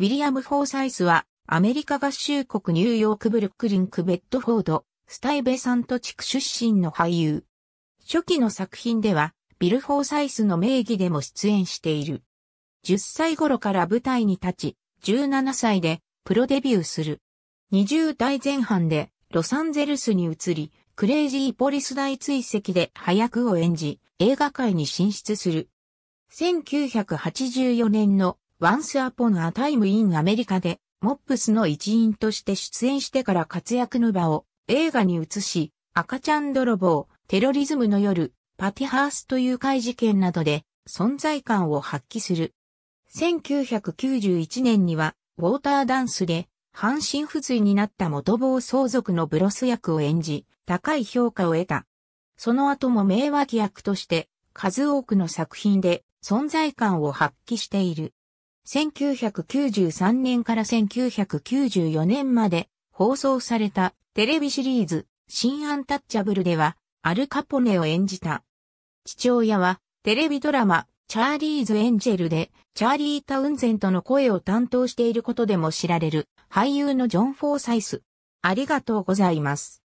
ウィリアム・フォーサイスは、アメリカ合衆国ニューヨークブルックリンクベッドフォード、スタイベサント地区出身の俳優。初期の作品では、ビル・フォーサイスの名義でも出演している。10歳頃から舞台に立ち、17歳でプロデビューする。20代前半でロサンゼルスに移り、クレイジーポリス大追跡で早くを演じ、映画界に進出する。1984年の Once Upon a Time in America で、モップスの一員として出演してから活躍の場を映画に移し、赤ちゃん泥棒、テロリズムの夜、パティハースと誘拐事件などで存在感を発揮する。1991年には、ウォーターダンスで、半身不随になった元棒相続のブロス役を演じ、高い評価を得た。その後も名脇役として、数多くの作品で存在感を発揮している。1993年から1994年まで放送されたテレビシリーズ、新アンタッチャブルでは、アルカポネを演じた。父親は、テレビドラマ、チャーリーズ・エンジェルで、チャーリー・タウンゼントの声を担当していることでも知られる、俳優のジョン・フォーサイス。ありがとうございます。